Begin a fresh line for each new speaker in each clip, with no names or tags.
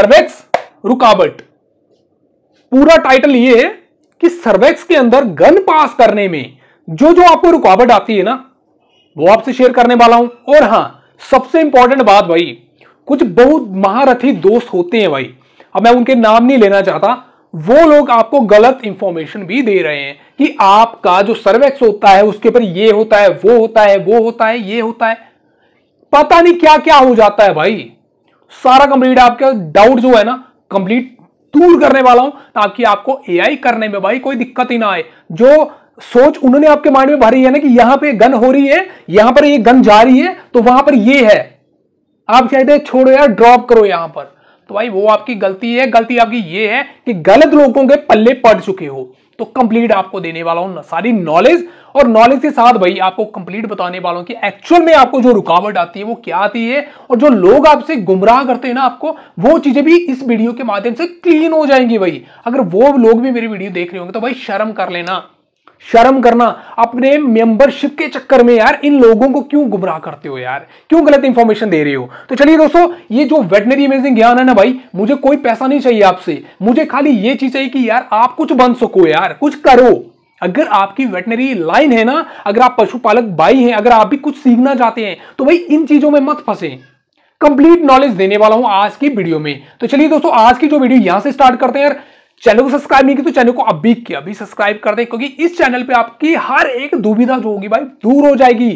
Cervix रुकावट पूरा title ये है कि सर्वेक्स के अंदर गन पास करने में जो जो आपको रुकावट आती है ना वो आपसे शेयर करने वाला हूं और हां सबसे इंपॉर्टेंट बात भाई कुछ बहुत महारथी दोस्त होते हैं भाई अब मैं उनके नाम नहीं लेना चाहता वो लोग आपको गलत इंफॉर्मेशन भी दे रहे हैं कि आपका जो सर्वेक्स होता है उसके ऊपर ये होता है वो होता है वो होता है ये होता है पता नहीं क्या क्या हो जाता है भाई सारा कंप्लीट आपके डाउट जो है ना कंप्लीट दूर करने वाला हूं ताकि आपको एआई करने में भाई कोई दिक्कत ही ना आए जो सोच उन्होंने आपके माइंड में भरी है ना कि यहां पे गन हो रही है यहां पर ये गन जा रही है तो वहां पर ये है आप कहते हैं छोड़ो यार ड्रॉप करो यहां पर तो भाई वो आपकी गलती है गलती आपकी ये है कि गलत लोगों के पल्ले पड़ चुके हो तो कंप्लीट आपको देने वाला हूं सारी नॉलेज और नॉलेज के साथ भाई आपको कंप्लीट बताने वाला हूं कि एक्चुअल में आपको जो रुकावट आती है वो क्या आती है और जो लोग आपसे गुमराह करते हैं ना आपको वो चीजें भी इस वीडियो के माध्यम से क्लीन हो जाएंगी भाई अगर वो लोग भी मेरी वीडियो देख रहे होंगे तो भाई शर्म कर लेना शर्म करना अपने मेंबरशिप के चक्कर में यार इन लोगों को क्यों गुमराह करते हो यार क्यों गलत इंफॉर्मेशन दे रहे हो तो चलिए दोस्तों ये जो वेटनरी अमेजिंग ज्ञान है ना भाई मुझे कोई पैसा नहीं चाहिए आपसे मुझे खाली ये चीज चाहिए कि यार आप कुछ बन सको यार कुछ करो अगर आपकी वेटनरी लाइन है ना अगर आप पशुपालक भाई हैं अगर आप भी कुछ सीखना चाहते हैं तो भाई इन चीजों में मत फंसे कंप्लीट नॉलेज देने वाला हूं आज की वीडियो में तो चलिए दोस्तों आज की जो वीडियो यहां से स्टार्ट करते हैं यार चैनल को सब्सक्राइब नहीं की तो चैनल को अभी किया अभी सब्सक्राइब कर दे क्योंकि इस चैनल पे आपकी हर एक दुविधा जो होगी भाई दूर हो जाएगी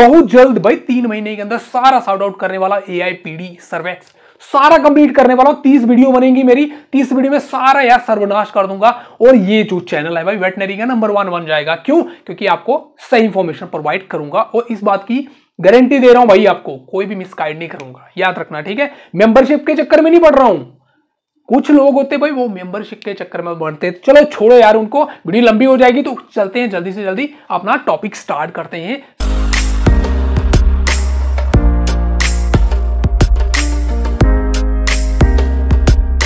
बहुत जल्द भाई तीन महीने के अंदर सारा सॉर्ट आउट करने वाला ए आई पी डी सर्वेक्स सारा कंप्लीट करने वाला हूं तीस वीडियो बनेगी मेरी तीस वीडियो में सारा यार सर्वनाश कर दूंगा और ये जो चैनल है भाई वेटनरी का नंबर वन बन जाएगा क्यों क्योंकि आपको सही इंफॉर्मेशन प्रोवाइड करूंगा और इस बात की गारंटी दे रहा हूं भाई आपको कोई भी गाइड नहीं करूंगा याद रखना ठीक है मेंबरशिप के चक्कर में नहीं पड़ रहा हूं कुछ लोग होते भाई वो मेंबरशिप के चक्कर में बढ़ते हैं तो चलो छोड़ो यार उनको वीडियो लंबी हो जाएगी तो चलते हैं जल्दी से जल्दी अपना टॉपिक स्टार्ट करते हैं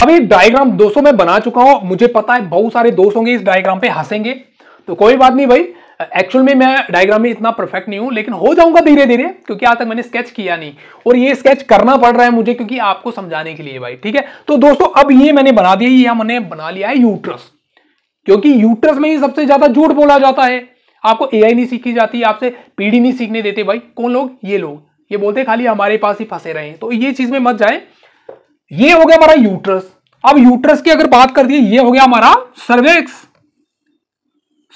अभी डायग्राम दोस्तों मैं बना चुका हूं मुझे पता है बहुत सारे दोस्त होंगे इस डायग्राम पे हंसेंगे तो कोई बात नहीं भाई एक्चुअल में मैं डायग्राम में इतना परफेक्ट नहीं हूं लेकिन हो जाऊंगा धीरे धीरे क्योंकि आज तक मैंने स्केच किया नहीं और ये स्केच करना पड़ रहा है मुझे क्योंकि आपको समझाने के लिए भाई ठीक है तो दोस्तों अब ये मैंने बना दिया ये मैंने बना लिया है यूट्रस क्योंकि यूट्रस में ही सबसे ज्यादा झूठ बोला जाता है आपको ए नहीं सीखी जाती आपसे पीढ़ी नहीं सीखने देते भाई कौन लोग ये लोग ये बोलते खाली हमारे पास ही फंसे रहे तो ये चीज में मत जाए ये हो गया हमारा यूट्रस अब यूट्रस की अगर बात कर दी ये हो गया हमारा सर्वेक्स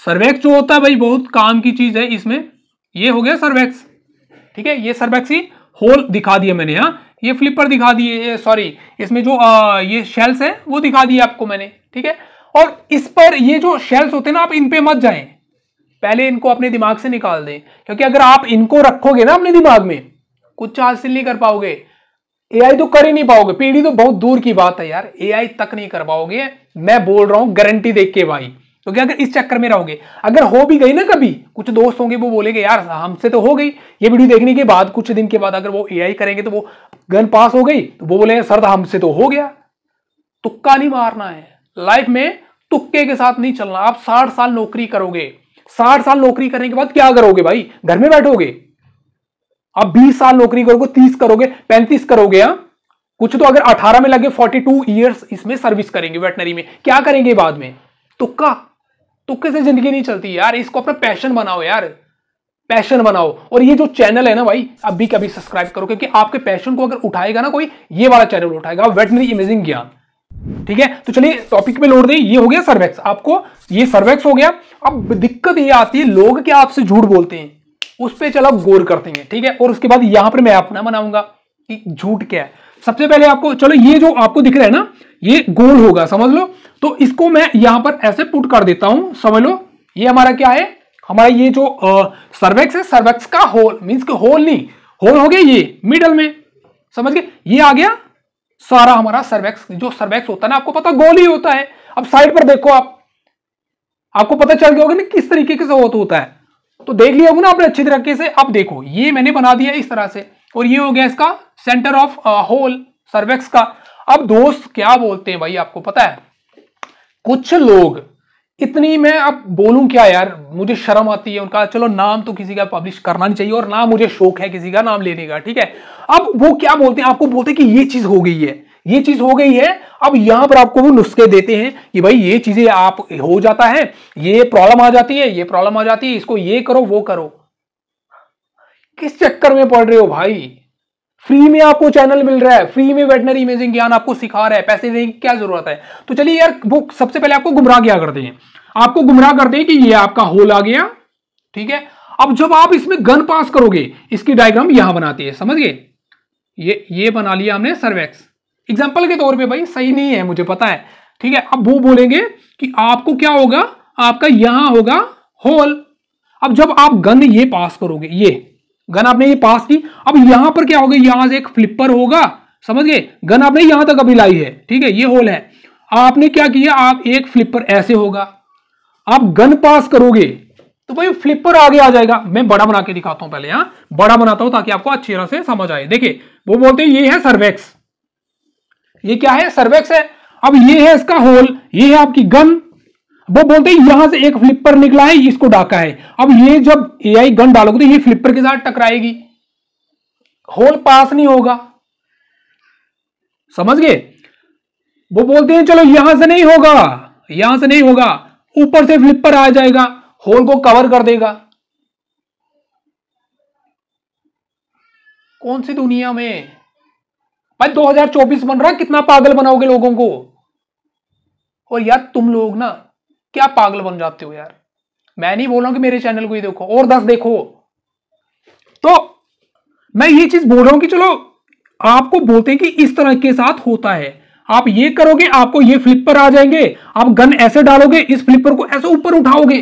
सर्वेक्स जो होता है भाई बहुत काम की चीज है इसमें ये हो गया सर्वेक्स ठीक है ये सर्वेक्स ही होल दिखा दिए मैंने यहाँ ये फ्लिपर दिखा दिए सॉरी इसमें जो आ, ये शेल्स है वो दिखा दिए आपको मैंने ठीक है और इस पर ये जो शेल्स होते हैं ना आप इन पे मत जाएं पहले इनको अपने दिमाग से निकाल दें क्योंकि अगर आप इनको रखोगे ना अपने दिमाग में कुछ हासिल नहीं कर पाओगे एआई तो कर ही नहीं पाओगे पीढ़ी तो बहुत दूर की बात है यार एआई तक नहीं कर पाओगे मैं बोल रहा हूं गारंटी देख के भाई क्योंकि अगर इस चक्कर में रहोगे अगर हो भी गई ना कभी कुछ दोस्त होंगे वो बोलेंगे यार हमसे तो हो गई ये वीडियो देखने के बाद कुछ दिन के बाद अगर वो ए करेंगे तो वो गन पास हो गई तो वो बोलेंगे सर हमसे तो हो गया तुक्का नहीं मारना है लाइफ में तुक्के के साथ नहीं चलना आप साठ साल नौकरी करोगे साठ साल नौकरी करने के बाद क्या करोगे भाई घर में बैठोगे आप बीस साल नौकरी करोगे तीस करोगे पैंतीस करोगे हाँ कुछ तो अगर अठारह में लगे फोर्टी टू ईयर्स इसमें सर्विस करेंगे वेटनरी में क्या करेंगे बाद में तुक्का तुक्के से जिंदगी नहीं चलती यार इसको अपना पैशन बनाओ यार पैशन बनाओ और ये जो चैनल है ना भाई अभी कभी सब्सक्राइब करो क्योंकि आपके पैशन को अगर उठाएगा ना कोई ये वाला चैनल उठाएगा वेटनरी इमेजिंग ज्ञान ठीक है तो चलिए टॉपिक में लोड दें ये हो गया सर्वेक्स आपको ये सर्वेक्स हो गया अब दिक्कत ये आती है लोग क्या आपसे झूठ बोलते हैं उस पर चलो गौर करते हैं ठीक है और उसके बाद यहां पर मैं अपना बनाऊंगा कि झूठ क्या है सबसे पहले आपको चलो ये जो आपको दिख रहा है ना ये गोल होगा समझ लो तो इसको मैं यहां पर ऐसे पुट कर देता हूं समझ लो ये हमारा क्या है हमारा ये जो सर्वेक्स है सर्वेक्स का होल मीन्स होल नहीं होल हो गया ये मिडल में समझ गए ये आ गया सारा हमारा सर्वेक्स जो सर्वेक्स होता है ना आपको पता गोल ही होता है अब साइड पर देखो आप आपको पता चल गया होगा ना किस तरीके से होता है तो देख लिया होगा ना आपने अच्छी तरीके से अब देखो ये मैंने बना दिया इस तरह से और ये हो गया इसका सेंटर ऑफ होल सर्वेक्स का अब दोस्त क्या बोलते हैं भाई आपको पता है कुछ लोग इतनी मैं अब बोलूं क्या यार मुझे शर्म आती है उनका चलो नाम तो किसी का पब्लिश करना नहीं चाहिए और ना मुझे शौक है किसी का नाम लेने का ठीक है अब वो क्या बोलते हैं आपको बोलते हैं कि ये चीज हो गई है ये चीज हो गई है अब यहां पर आपको वो नुस्खे देते हैं कि भाई ये चीजें आप हो जाता है ये प्रॉब्लम आ जाती है ये प्रॉब्लम आ जाती है इसको ये करो वो करो किस चक्कर में पड़ रहे हो भाई फ्री में आपको चैनल मिल रहा है फ्री में वेटनरी इमेजिंग ज्ञान आपको सिखा रहा है पैसे देने की क्या जरूरत है तो चलिए यार वो सबसे पहले आपको गुमराह क्या करते हैं आपको गुमराह करते हैं कि ये आपका होल आ गया ठीक है अब जब आप इसमें गन पास करोगे इसकी डायग्राम यहां बनाती है समझ गए ये ये बना लिया हमने सर्वेक्स एग्जाम्पल के तौर पर भाई सही नहीं है मुझे पता है ठीक है अब वो बोलेंगे कि आपको क्या होगा आपका यहां होगा होल अब जब आप गन ये पास करोगे ये गन आपने ये पास की अब यहां पर क्या होगा यहां से एक फ्लिपर होगा समझ गए गन आपने यहां तक अभी लाई है ठीक है ये होल है आपने क्या किया आप एक फ्लिपर ऐसे होगा आप गन पास करोगे तो भाई फ्लिपर आगे आ जाएगा मैं बड़ा बना के दिखाता हूं पहले यहां बड़ा बनाता हूं ताकि आपको अच्छी तरह से समझ आए देखिए वो बोलते हैं ये है सर्वेक्स ये क्या है सर्वेक्स है अब ये है इसका होल ये है आपकी गन वो बोलते हैं यहां से एक फ्लिपर निकला है इसको डाका है अब ये जब एआई गन डालोगे तो ये फ्लिपर के साथ टकराएगी होल पास नहीं होगा समझ गए वो बोलते हैं चलो यहां से नहीं होगा यहां से नहीं होगा ऊपर से फ्लिपर आ जाएगा होल को कवर कर देगा कौन सी दुनिया में भाई 2024 बन रहा कितना पागल बनाओगे लोगों को और यार तुम लोग ना क्या पागल बन जाते हो यार मैं नहीं बोल रहा हूं कि मेरे चैनल को ही देखो और दस देखो तो मैं ये चीज बोल रहा हूं कि चलो आपको बोलते हैं कि इस तरह के साथ होता है आप ये करोगे आपको ये फ्लिप पर आ जाएंगे आप गन ऐसे डालोगे इस फ्लिपर को ऐसे ऊपर उठाओगे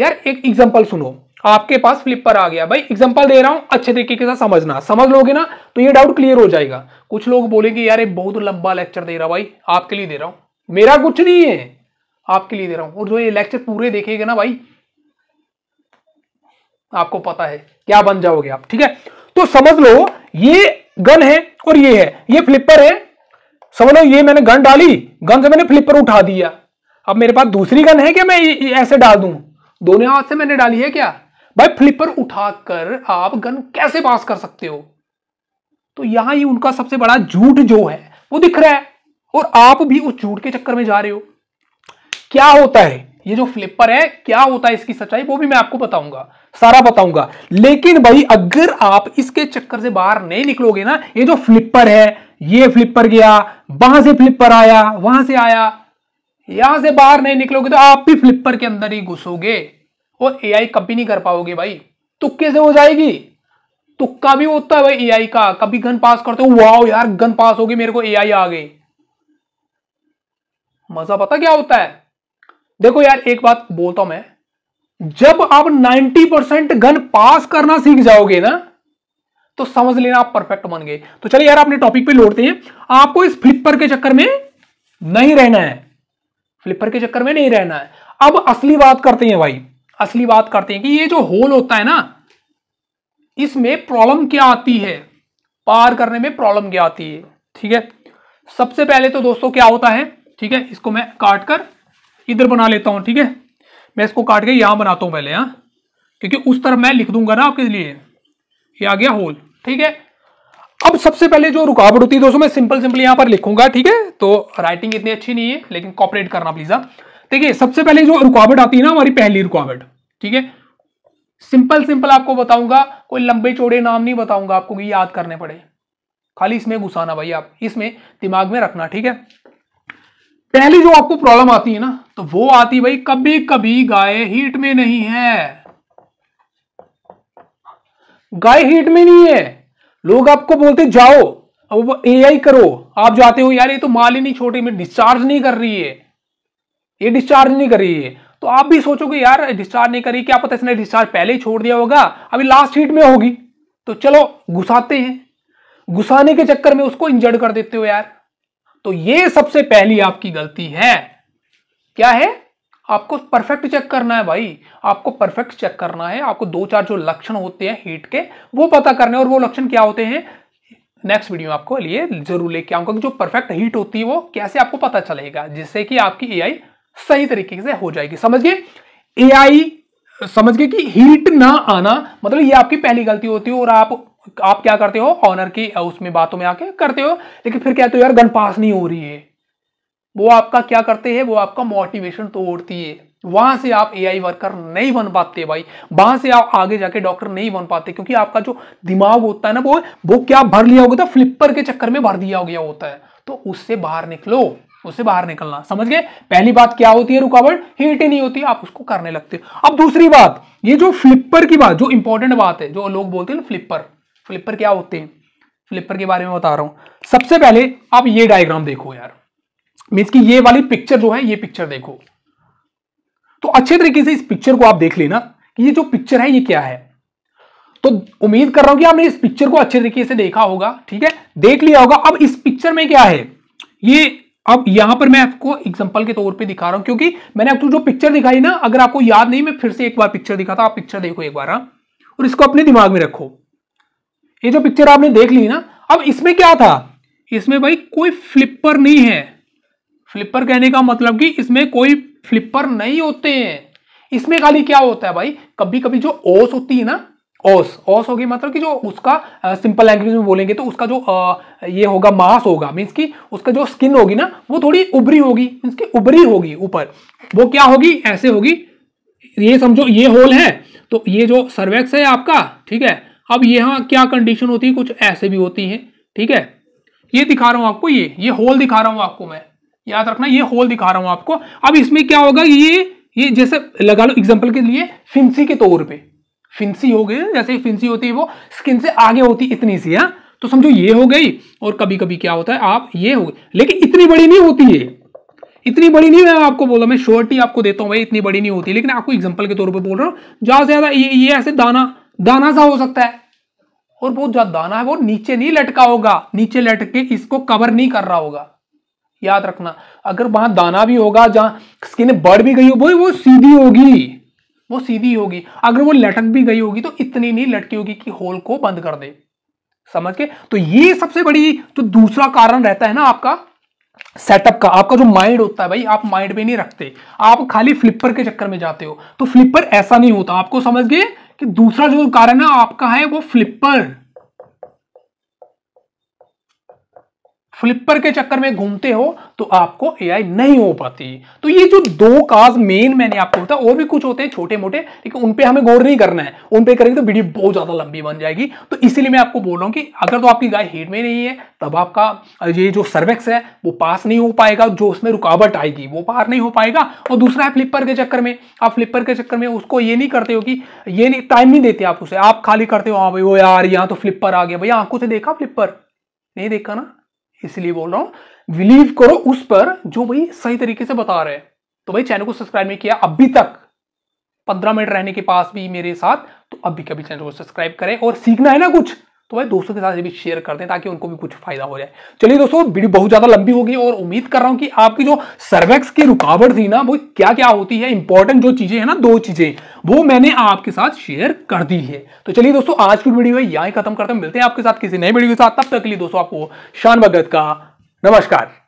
यार एक एग्जांपल सुनो आपके पास फ्लिपर आ गया भाई एग्जांपल दे रहा हूं अच्छे तरीके के साथ समझना समझ लोगे ना तो ये डाउट क्लियर हो जाएगा कुछ लोग बोलेंगे यार ये बहुत लंबा लेक्चर दे रहा भाई आपके लिए दे रहा हूं मेरा कुछ नहीं है आपके लिए दे रहा हूं और जो ये लेक्चर पूरे देखेगा ना भाई आपको पता है क्या बन जाओगे आप ठीक है तो समझ लो ये गन है और ये है ये फ्लिपर है समझ लो ये मैंने गन डाली गन से मैंने फ्लिपर उठा दिया अब मेरे पास दूसरी गन है क्या मैं ऐसे डाल दू दोनों हाथ से मैंने डाली है क्या भाई फ्लिपर उठाकर आप गन कैसे पास कर सकते हो तो यहां ही उनका सबसे बड़ा झूठ जो है वो दिख रहा है और आप भी उस झूठ के चक्कर में जा रहे हो क्या होता है ये जो फ्लिपर है क्या होता है इसकी सच्चाई वो भी मैं आपको बताऊंगा सारा बताऊंगा लेकिन भाई अगर आप इसके चक्कर से बाहर नहीं निकलोगे ना ये जो फ्लिपर है ये फ्लिपर गया वहां से फ्लिपर आया वहां से आया यहां से बाहर नहीं निकलोगे तो आप भी फ्लिपर के अंदर ही घुसोगे और आई कभी नहीं कर पाओगे भाई तुक्के से हो जाएगी तुक्का भी होता है भाई एआई का कभी गन पास करते हो वाओ यार गन पास होगी मेरे को एआई आ गई मजा पता क्या होता है देखो यार एक बात बोलता हूं मैं जब आप 90 परसेंट गन पास करना सीख जाओगे ना तो समझ लेना आप परफेक्ट बन गए तो चलिए यार अपने टॉपिक पे लौटते हैं आपको इस फ्लिपर के चक्कर में नहीं रहना है फ्लिपर के चक्कर में नहीं रहना है अब असली बात करते हैं भाई असली बात करते हैं कि ये जो होल होता है ना इसमें प्रॉब्लम क्या आती है पार करने में प्रॉब्लम क्या आती है ठीक है सबसे पहले तो दोस्तों क्या होता है ठीक है इसको मैं काट कर इधर बना लेता हूँ ठीक है मैं इसको काट के यहाँ बनाता हूँ पहले यहाँ क्योंकि उस तरफ मैं लिख दूंगा ना आपके लिए ये आ गया होल ठीक है अब सबसे पहले जो रुकावट होती है दोस्तों मैं सिंपल सिंपल यहाँ पर लिखूंगा ठीक है तो राइटिंग इतनी अच्छी नहीं है लेकिन कॉपरेट करना प्लीज आप हाँ? देखिए सबसे पहले जो रुकावट आती है ना हमारी पहली रुकावट ठीक है सिंपल सिंपल आपको बताऊंगा कोई लंबे चौड़े नाम नहीं बताऊंगा आपको याद करने पड़े खाली इसमें घुसाना भाई आप इसमें दिमाग में रखना ठीक है पहली जो आपको प्रॉब्लम आती है ना तो वो आती है भाई कभी कभी गाय हीट में नहीं है गाय हीट में नहीं है लोग आपको बोलते जाओ अब आई करो आप जाते हो यार ये तो माल ही नहीं छोटे में डिस्चार्ज नहीं कर रही है ये डिस्चार्ज नहीं कर रही है तो आप भी सोचोगे यार डिस्चार्ज नहीं करी क्या पता इसने डिस्चार्ज पहले ही छोड़ दिया होगा अभी लास्ट हीट में होगी तो चलो घुसाते हैं घुसाने के चक्कर में उसको इंजर्ड कर देते हो यार तो ये सबसे पहली आपकी गलती है क्या है आपको परफेक्ट चेक करना है भाई आपको परफेक्ट चेक करना है आपको दो चार जो लक्षण होते हैं हीट के वो पता करने और वो लक्षण क्या होते हैं नेक्स्ट वीडियो आपको लिए जरूर लेके आऊंगा कि जो परफेक्ट हीट होती है वो कैसे आपको पता चलेगा जिससे कि आपकी एआई सही तरीके से हो जाएगी समझिए एआई समझ गए कि हीट ना आना मतलब ये आपकी पहली गलती होती है और आप आप क्या करते हो ऑनर की उसमें बातों में आके करते हो लेकिन फिर कहते हो यार गन पास नहीं हो रही है वो आपका क्या करते हैं वो आपका मोटिवेशन तोड़ती है वहां से आप एआई वर्कर नहीं बन पाते भाई वहां से आप आगे जाके डॉक्टर नहीं बन पाते क्योंकि आपका जो दिमाग होता है ना वो वो क्या भर लिया हो गया था फ्लिपर के चक्कर में भर दिया गया होता है तो उससे बाहर निकलो उससे बाहर निकलना समझ गए पहली बात क्या होती है रुकावट हिट ही नहीं होती आप उसको करने लगते हो अब दूसरी बात ये जो फ्लिपर की बात जो इंपॉर्टेंट बात है जो लोग बोलते हैं ना फ्लिपर फ्लिपर क्या होते हैं फ्लिपर के बारे में बता रहा हूं सबसे पहले आप ये डायग्राम देखो यार मीन्स की ये वाली पिक्चर जो है ये पिक्चर देखो तो अच्छे तरीके से इस पिक्चर को आप देख लेना कि ये जो पिक्चर है ये क्या है तो उम्मीद कर रहा हूं कि आपने इस पिक्चर को अच्छे तरीके से देखा होगा ठीक है देख लिया होगा अब इस पिक्चर में क्या है ये अब यहां पर मैं आपको एग्जांपल के तौर पे दिखा रहा हूं क्योंकि मैंने आपको जो पिक्चर दिखाई ना अगर आपको याद नहीं मैं फिर से एक बार पिक्चर दिखाता आप पिक्चर देखो एक बार हाँ और इसको अपने दिमाग में रखो ये जो पिक्चर आपने देख ली ना अब इसमें क्या था इसमें भाई कोई फ्लिपर नहीं है फ्लिपर कहने का मतलब कि इसमें कोई फ्लिपर नहीं होते हैं इसमें खाली क्या होता है भाई कभी कभी जो ओस होती है ना ओस ओस होगी मतलब कि जो उसका सिंपल लैंग्वेज में बोलेंगे तो उसका जो आ, ये होगा मास होगा मीन्स कि उसका जो स्किन होगी ना वो थोड़ी उभरी होगी मीन्स की उभरी होगी ऊपर वो क्या होगी ऐसे होगी ये समझो ये होल है तो ये जो सर्वेक्स है आपका ठीक है अब यहाँ क्या कंडीशन होती है कुछ ऐसे भी होती है ठीक है ये दिखा रहा हूँ आपको ये ये होल दिखा रहा हूँ आपको मैं याद रखना ये होल दिखा रहा हूँ आपको अब इसमें क्या होगा ये ये जैसे लगा लो एग्जाम्पल के लिए फिंसी के तौर पर फिंसी हो गई जैसे फिंसी होती है वो स्किन से आगे होती इतनी सी है हाँ? तो समझो ये हो गई और कभी कभी क्या होता है आप ये हो गई लेकिन इतनी बड़ी नहीं होती है इतनी बड़ी नहीं मैं आपको बोला मैं शोर्टी आपको देता हूं भाई इतनी बड़ी नहीं होती लेकिन आपको एग्जाम्पल के तौर पर बोल रहा हूं ज़्यादा से ज़्यादा ये ये ऐसे दाना दाना सा हो सकता है और वो जो दाना है वो नीचे नहीं लटका होगा नीचे लटके इसको कवर नहीं कर रहा होगा याद रखना अगर वहां दाना भी होगा जहां स्किन बढ़ भी गई हो वो सीधी होगी वो सीधी होगी अगर वो लटक भी गई होगी तो इतनी नहीं लटकी होगी कि होल को बंद कर दे समझ के तो ये सबसे बड़ी जो दूसरा कारण रहता है ना आपका सेटअप का आपका जो माइंड होता है भाई आप माइंड में नहीं रखते आप खाली फ्लिपर के चक्कर में जाते हो तो फ्लिपर ऐसा नहीं होता आपको समझ गए कि दूसरा जो कारण है आपका है वो फ्लिपर फ्लिपर के चक्कर में घूमते हो तो आपको एआई नहीं हो पाती तो ये जो दो काज मेन मैंने आपको बताया और भी कुछ होते हैं छोटे मोटे लेकिन उन पे हमें गौर नहीं करना है उन पे करेंगे तो वीडियो बहुत ज़्यादा लंबी बन जाएगी तो इसीलिए मैं आपको बोल रहा हूँ कि अगर तो आपकी गाय हेड में नहीं है तब आपका ये जो सर्वेक्स है वो पास नहीं हो पाएगा जो उसमें रुकावट आएगी वो पार नहीं हो पाएगा और दूसरा है फ्लिपर के चक्कर में आप फ्लिपर के चक्कर में उसको ये नहीं करते हो कि ये नहीं टाइम नहीं देते आप उसे आप खाली करते हो हाँ भाई वो यार यहाँ तो फ्लिपर आ गया भैया आंखों से देखा फ्लिपर नहीं देखा ना इसलिए बोल रहा हूं बिलीव करो उस पर जो भाई सही तरीके से बता रहे हैं तो भाई चैनल को सब्सक्राइब नहीं किया अभी तक पंद्रह मिनट रहने के पास भी मेरे साथ तो अभी कभी चैनल को सब्सक्राइब करें और सीखना है ना कुछ तो भाई दोस्तों के साथ ये भी शेयर कर दें ताकि उनको भी कुछ फायदा हो जाए चलिए दोस्तों वीडियो बहुत ज़्यादा लंबी होगी और उम्मीद कर रहा हूँ कि आपकी जो सर्वेक्स की रुकावट थी ना वो क्या क्या होती है इंपॉर्टेंट जो चीज़ें हैं ना दो चीज़ें वो मैंने आपके साथ शेयर कर दी है तो चलिए दोस्तों आज की वीडियो यहाँ खत्म करते हैं मिलते हैं आपके साथ किसी नए वीडियो के साथ तब तक के लिए दोस्तों आपको शान भगत का नमस्कार